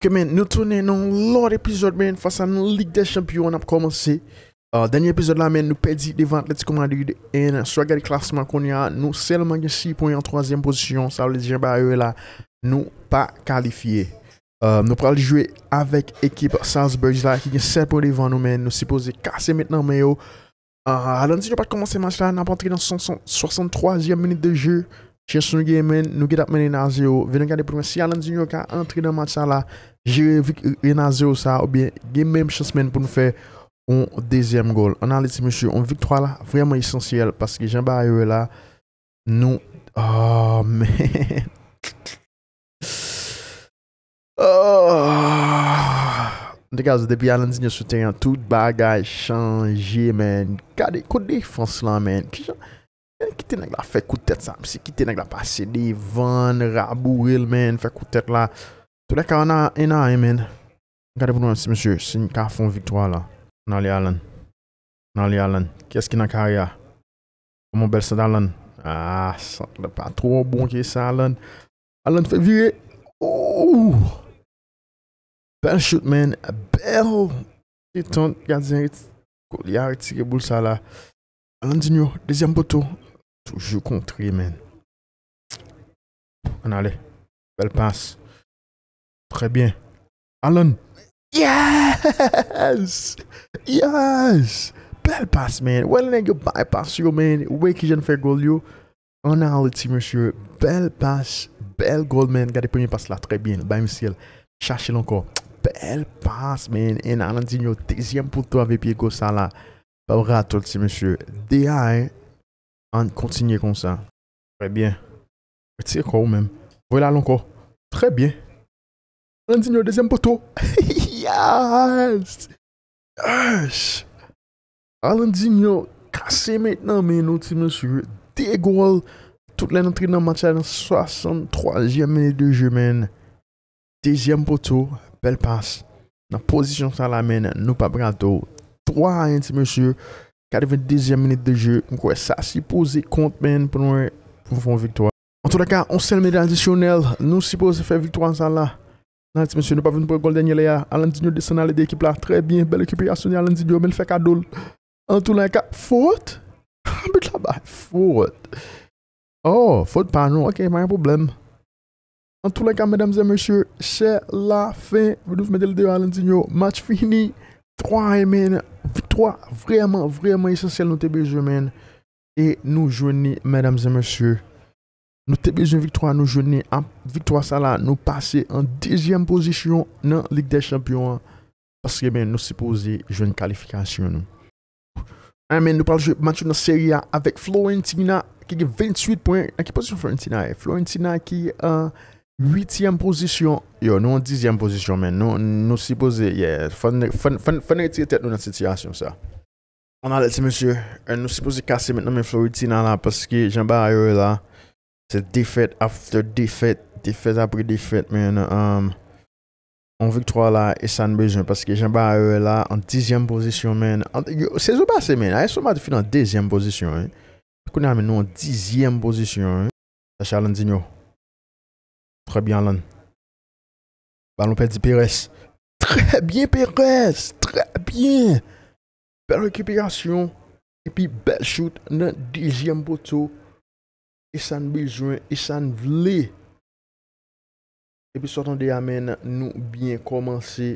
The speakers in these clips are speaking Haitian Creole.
Kè men nou tounen nou lor epizod men fasa nou Ligue des Champions, nou ap komanse. Ah, Danyen epizod la men nou pedi devan leti komadu yu de en, swaga de klasman kon ya, nou selman gen 6 poun en 3e posisyon, sa wale dijen ba yo euh, la, nou pa kalifiye. Ah, nou pral jouye avek ekip Salzburg la, ki gen 7 poun devan nou men, nou se pose kase metnan me yo. A lan di nou pa komanse manch la, nou ap antre dan 63e menit de jè. Che son gen men nou get ap men en a 0. Venen gade pou mwen si Alanzinho ka entri nan mat sa la. Jere vik en a 0 sa ou bien gen men chans men pou nou fe yon dezyem gol. An aleti monsi, yon vik 3 la vremen esensyel. Paske jen ba yo la nou... Oh men! Mwen dekaz ou debi Alanzinho sou teryen. Tout bagaj chanje men. Kade kode fons la men? Kijan... Eh, kite nèk la fek koutet sa, msi kite nèk la pase di van, rabou, el men, fek koutet la. Tou la ka anay men. Gade pou nou an si msye, si mka fon vitwa la. Nan li alen. Nan li alen. Kese ki nan kar ya? Koman bel sa da alen? Ah, sa le pa tro bon ki sa alen. Alen fek vire. Oh! Bel shoot men, bel! Oh! Keton, gade zin, kou li a re tike boul sa la. Alen di nou, dezyan botou. Je Toujou man. men. On allait. Belle passe. Très bien. Allen. Yes! Yes! Belle passe men. Well, neg yo bypass yo men. Wake ki jen fais goal, yo. On le petit monsieur. Belle passe. gold, man. men. le premier passe là. Très bien. monsieur. msiel. le encore. Belle passe man. En Allen ti deuxième pour toi toi avec go sa la. Bel monsieur. ti hein. monsieur. An kontinye kon sa. Prebyen. Petir kou men. Vole alon kou. Prebyen. Alon dinyo dezyen poto. Yes! Ash! Alon dinyo kase men nou ti monsur. Dey gol. Tout len entri nan matcha nan 63e men dey je men. Dezyen poto. Bel pas. Nan pozisyon sa la men nou pa brado. 3-1 ti monsur. Kadeven dezyan minute de je, mkwe sa si pose kont men pou nou foun viktwa. An tou la ka, onselle medal disyonel, nou si pose fè viktwa an zan la. Nan, ti monsye, nou pa ven pou gòl denye le ya. Alendino deson alè de ekip la, tre bien, bel ekip yasouni Alendino, men fè kadoul. An tou la ka, fote? A bit la bay, fote. Oh, fote pan nou, ok, mayan problem. An tou la ka, mèdames et monsye, chè la fin. Vè nou fè medal de Alendino, match fini. Troye men, vitwa vreman, vreman esensyel nou te bezwen men. E nou jwenni, madams e monsye, nou te bezwen vitwa, nou jwenni a vitwa sa la, nou pase an dezyen pozisyon nan Ligue des Champions. Paske men, nou sepoze jwenni kalifikasyon nou. Amen, nou pal jwenni matyon nan Seria avèk Florentina ki ge 28 poyen, an ki pozisyon Florentina e. 8yem pozisyon yo nou an 10yem pozisyon men nou si boze fane iti etek nou nan sityasyon sa an ale ti monsye nou si boze kase men nou men florytina la paske jan ba a yo la se defet after defet defet apre defet men an vitro la e san bezon paske jan ba a yo la an 10yem pozisyon men se zo base men a e sou ma defi nan 10yem pozisyon kou nan men nou an 10yem pozisyon sa chalendino Trè bi an lan. Balon pe di Peres. Trè bi Peres. Trè bi. Per ekipikasyon. Epi bel choute nan dijiyem botou. Isan bejwen. Isan vle. Epi sotan dey amen nou biyè komanse.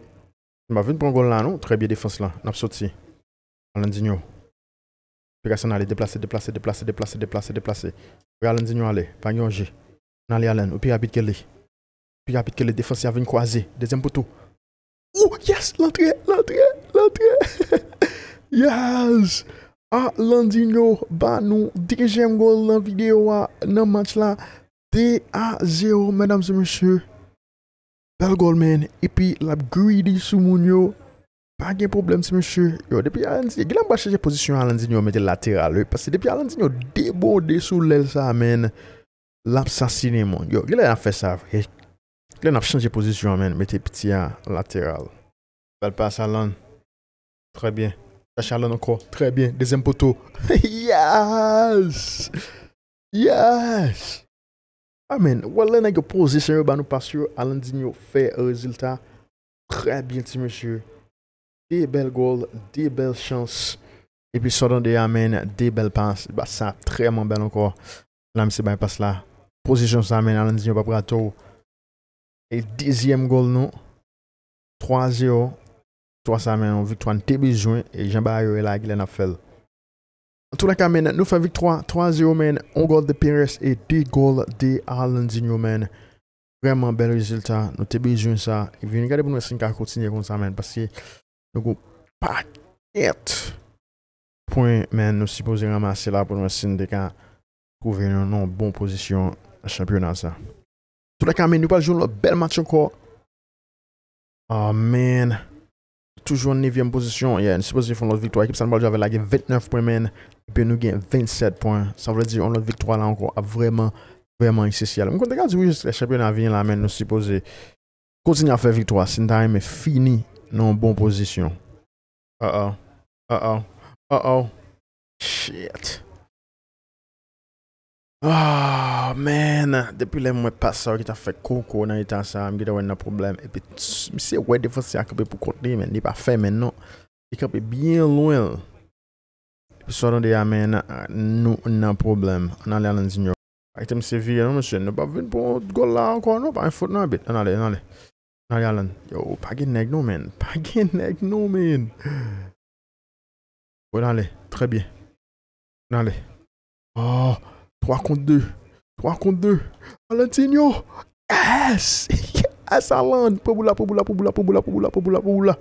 Mavoun prangol lan nou. Trè bi defans lan. Napsoti. Alen di nyon. Ekipikasyon ale. Deplase, deplase, deplase, deplase, deplase, deplase. Alen di nyon ale. Vanyon je. Alen di nyon. Nalye alen, ou pi rapid ke li. Pi rapid ke li, defansi avin kwa ze. Dezem potou. Ou, yes, lantre, lantre, lantre. Yes. A lantin yo, ba nou, dirijem gol lan videyo wa nan match la. De a zero, mèdam se mèche. Bel gol men, epi lab gri di sou moun yo. Pa gen problem se mèche. Yo, depi a lantin yo, gila mba cheje pozisyon a lantin yo mede lateral yo, pase depi a lantin yo, debo de sou lèl sa men. Lapsasine moun. Yo, gilè na fè sav. Gilè na fè chanje pozisyon men. Metè piti ya lateral. Bel pas Alan. Trè bien. Chache Alan anko. Trè bien. Dezem poto. Yes! Yes! Amen. Ah, Walè nè gyo pozisyon yo ban nou pas yo. Alan di nyo fè rezultat. Trè bien ti men yo. De bel gol. De bel chans. Epi so don de ya men. De bel pas. Bas sa trèman bel anko. Lan mi se bay pas la. Pozisyon sa men, Alan Digno pa prato. E dezyem gol nou. 3-0. 3 sa men, yon victwa nou te bijoun. E jen ba a yoy la glen afel. An tou la ka men, nou fa victwa. 3-0 men, 1 gol de Pires. E 2 gol de Alan Digno men. Vreman bel rezultat. Nou te bijoun sa. E vini gade pou nou esin ka koutsin de kon sa men. Basi, nou go pak et. Poin men, nou sipozi ramase la pou nou esin de ka. Kou vini yon nou bon pozisyon. A chanpionat sa. Touda kame nou pal joun lò bel matyon ko. Oh man. Toujou an nevyem pozisyon. Yeah. Nou sipozye foun lòt viktwa. Ekip San Baljo avè lage 29 pwen men. Pè nou gen 27 pwen. Sa vle di yon lòt viktwa la anko a vreman. Vreman esisyal. Mwen kontekan di wè yon chanpionat vyen la men. Nou sipozye. Koti nye a fè viktwa. Sintay men fini nan bon pozisyon. Oh oh. Oh oh. Oh oh. Shit. Shit. Ah, men, depi lem wè pa sa wè kita fè koko nan ita sa, mge da wè nan problem. Epi, mi se wè di fò se akabè pou kote di men, di pa fè men nou. Ekabè biye lou el. Epi, so nan di ya men, nou nan problem. An alè alèn zin yo. Akitèm se vye nan mè sè, nou pa vin pou go la akon nou, pa yon fòt nan bit. An alè, an alè. An alè alèn. Yo, pag gen neg nou men. Pag gen neg nou men. O, an alè. Trebi. An alè. Oh! 3 kont 2. 3 kont 2. Alantin yo. Yes. Yes Alant. Poboula, poboula, poboula, poboula, poboula, poboula, poboula, poboula, poboula.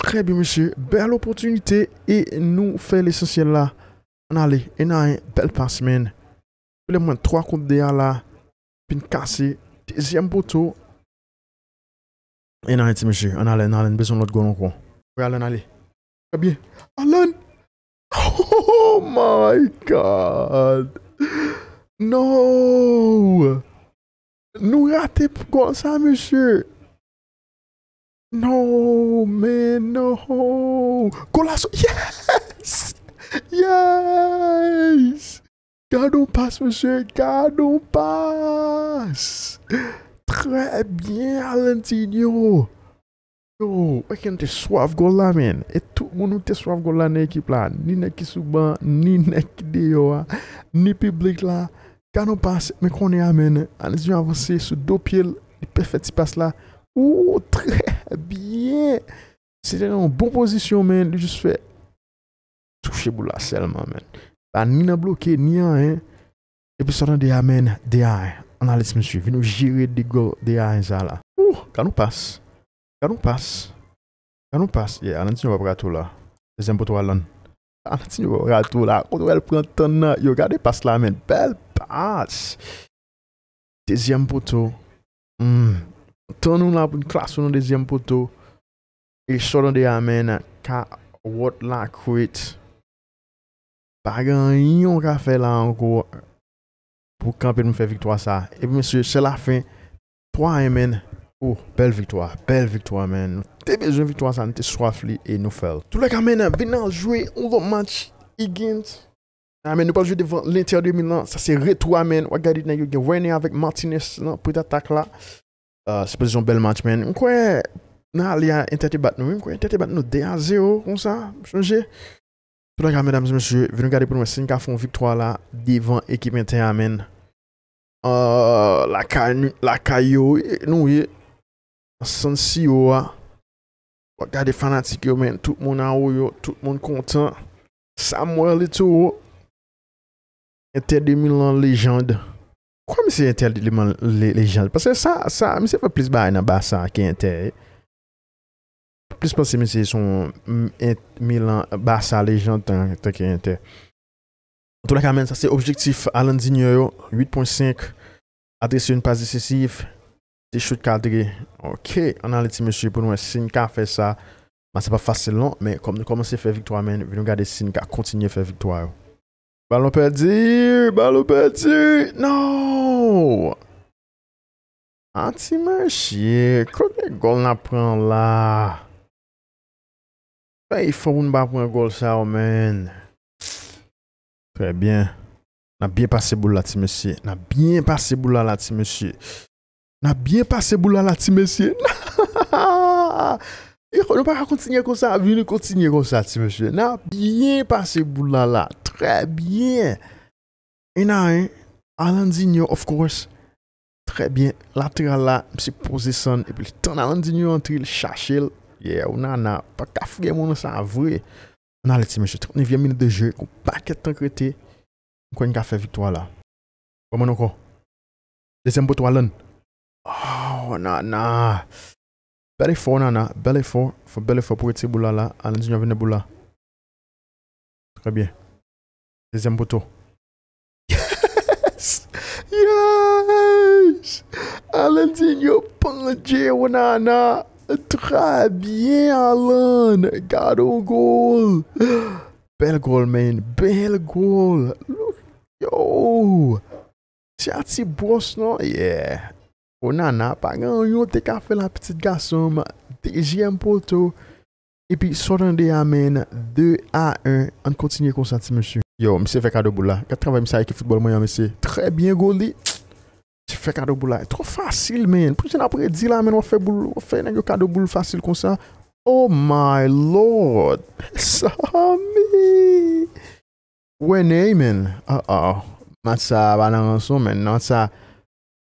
Trè bi mèche. Bel opotunite. E nou fè l'esensyen la. Anale. E nanen. Bel pas men. Fè le mwen 3 kont 2 ala. Pin kase. Dezyen botou. E nanen ti mèche. Anale, anale. Nbe son lot goun an kon. Ouye Alant alé. Kè bi. Alant. Oh my god. No. Nou rate pou kon sa, monsir. No, men, no. Gola sou. Yes. Yes. Kado pas, monsir. Kado pas. Tre bien, Alentino. Yo, wèkè nou te swaf gola, men. E tout moun nou te swaf gola nè ekip la. Ni nèk ki souban, ni nèk ki deyo a. Ni piblik la. Kanon pas, men kone ya men, ane di yon avanse sou do pye, li perfet si pas la. Ou, tre, biyen. Se den an bon posisyon men, li jous fe. Touche bou la selman men. Pan ni nan bloke, ni an en. E pou sotan di ya men, di hay. Analist me suivi, nou jire di go, di hay zan la. Ou, kanon pas. Kanon pas. Kanon pas. Ye, ane di yon wap gato la. Se zembo to alan. Ane di yon wap gato la. Kou do el prantan na. Yo gade pas la men. Bel. Ats, dezyem pote, hmm. ton nou la pou klasoun nou dezyem pote, e sot nou deya men, ka wot la kwit, bagan yon ka fe la an kou, pou kanpe nou fe viktoa sa, epi mwen se la fe, 3 men, ou, bel viktoa, bel viktoa men, te bezwen viktoa sa, nite swafli e nou fel. Tule ka men, be nan jwe, un gop match, igint. Amen, nou pal jou devan l'inter 2001, sa se retou amen, wak gade nan yon gen wene avèk Martinez nan pou yon atak la. Ah, se pozisyon bel match men, mkwen nan alè yon ente te bat nou, mkwen ente te bat nou de aze yo, kon sa, chanje. Pou nan gade, mesdames, mesdames, venon gade pou nou wè Sengafon Victoire ah, la, devan ekip mentè amen. Laka yon, laka yon, nou yon, Sonsi yon, wak gade fanatik yon men, tout moun an ou yon, tout moun kontan, Samuel eto yon. Oh. Enter 2001 Legend. Kwa mi se Enter 2001 Legend? Pase sa, sa, mi se fè plis bay nan basa ki enter. Pli plis panse mi se son 1000 an basa legend tan ki enter. Antou la kamen, sa se objektif. Alan Digno yo, 8.5. Adrese yon pas decesif. Se chout kadre. Ok, an aleti monsi pou nou e Sinka fè sa. Ma se pa fase lon, men, kom nou komanse fè victoire men. Vi nou gade Sinka kontinye fè victoire yo. Balon pe di, balon pe di, nou. An ti men chie, kone gol na pren la. Fè yi fè moun bap mwen gol sa o oh, men. Fè bien, nan bien pase boul la ti men chie, nan bien pase boul la la ti men chie. Nan bien pase boul la la ti men chie. Yi kono pa kontinge kon sa, yi kontinge kon sa ti men chie. Nan bien pase boul la la. Trè byen. E nan, alan zinyo, of course. Trè byen. Latre ala, msi pose son. E pi li ton alan zinyo antri, li chache il. Ye, ou nan nan. Pa kafge moun sa avre. Nan leti meche, 39 minute de je, kou paket an krete. Mkwen ka fe vitwa la. Kwa moun anko? Dezem potwa lan. Ou nan nan. Bel efo nan nan. Bel efo pou eti bou la la. Alan zinyo vene bou la. Trè byen. Dezem boto. Yes! Yes! Aladin yo panje w nan na. Tra bien Alin. Gado gol. Bel gol men. Bel gol. Yo. Si ati bos no. Yeah. W nan na. Pa ngan yo deka fe la petit gasom. Dezem boto. Epi sorande ya men. 2 a 1. An kontinye konsati monsi. Yo, misè fè kado boul la. Kè travè misè yè ki futbol mwen yon misè. Trè byen gol li. Ti fè kado boul la. Tro fasil men. Pou jen apre di la men wafè boul. Wafè yon yon kado boul fasil konsan. Oh my lord. Somi. Wè ney men. Oh ah, oh. Ah. Mat sa balan ran son men. Non, mat sa.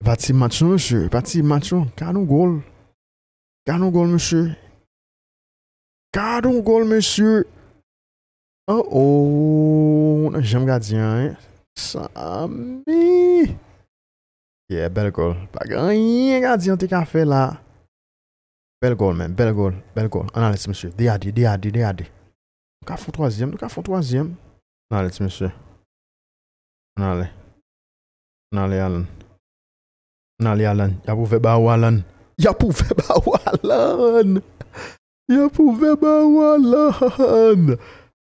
Bati mat son monsye. Bati mat son. Kadon gol. Kadon gol monsye. Kadon gol monsye. Kadon gol monsye. Oh, non oh, jem gadyan. Sambi. Bel gol. Paganyen gadyan te ka fe la. Bel gol men, bel gol. Anale se msye. Deyade, deyade, deyade. Ndou ka fon trozyem, ndou ka fon trozyem. Anale se msye. Anale. Anale Alan. Anale Alan. Yapu veba walan. Yapu veba walan. Yapu veba walan.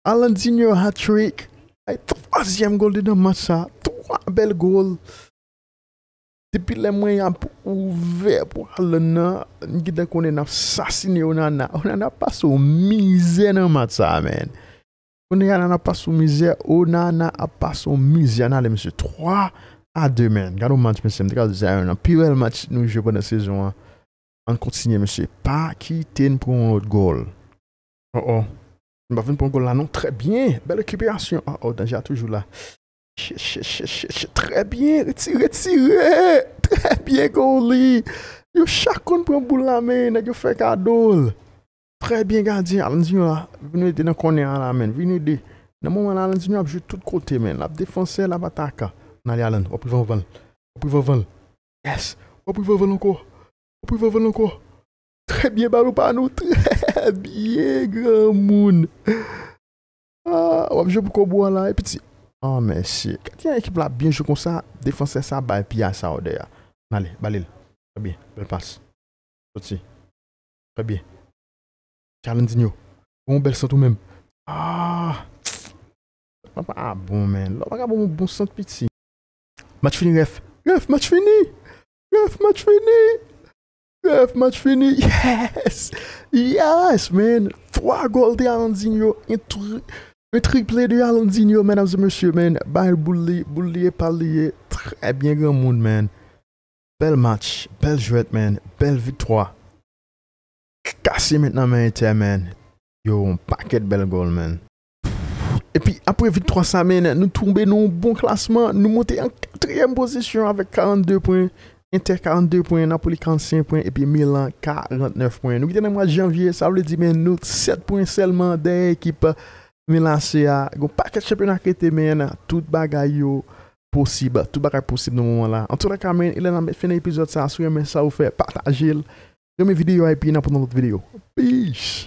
Alon din yo hatrik. Ay, troazyem gol de nan mat sa. Troan bel gol. Depi le mwen yon pou ouve pou alon nan. Nge den konen naf sasine. Onan na. Onan na pa sou mizè nan mat sa men. Konen yon nan na pa sou mizè. Onan na pa sou mizè nan le msè. Troan a de men. Gado manch msè. Mdekal zayon nan. Piwèl manch nou jòp wè nan sezon an. An kontsine msè. Pa ki ten pou an ot gol. Oh oh. Ah, oh, là, très bien. Belle récupération. oh, danger toujours là. très bien. Retiré, Très bien, Goli. Yo, chacun prend boule la main. Yo, fait cadeau. Très bien, gardien. Allons-y, là. Venez aider dans corner, Venez Dans moment, là, allons tout côté, La défense, la attaque. On Yes. On encore. On encore. Très bien, ballon nous. Biye gran moun. Ou avje pou kobwa la epiti. Oh mersi. Kati an ekip la binjou kon sa defanse sa baye piya sa ode ya. Mali, balil. Trè biye, bel pas. Soti. Trè biye. Challenge nyo. Bon bel sentou menm. Ah. Ah bon men. Lo wak a bon, bon sentou epiti. Mat fini ref. Ref, mat fini. Ref, mat fini. Ref, mat fini. Match fini, yes Yes, men 3 gol de Alanzinho Un triplé de Alanzinho, men amze monsye, men Baye bouli, bouli e pali e Trè bien, gen moun, men Bel match, bel jwet, men Bel vitro Kase men nan men etè, men Yo, paket bel gol, men E pi apre vitro sa, men Nou tombe nou bon klasman Nou monte an ketrièm posisyon Avèk 42 pwen Inter 42 poyen, Napoli 55 poyen, epi Milan 49 poyen. Nou gite nan mwa janvye, sa vle di men nou 7 poyen selman de ekipa Milan SEA. Gon paket champion akete men, non, tout bagay yo posib, tout bagay posib nou mwen la. Antoura kamen, ilan nan me fene epizod sa, sou yon mensa ou fe, pataje l. Jome videyo epi nan pounan lout videyo. Peace!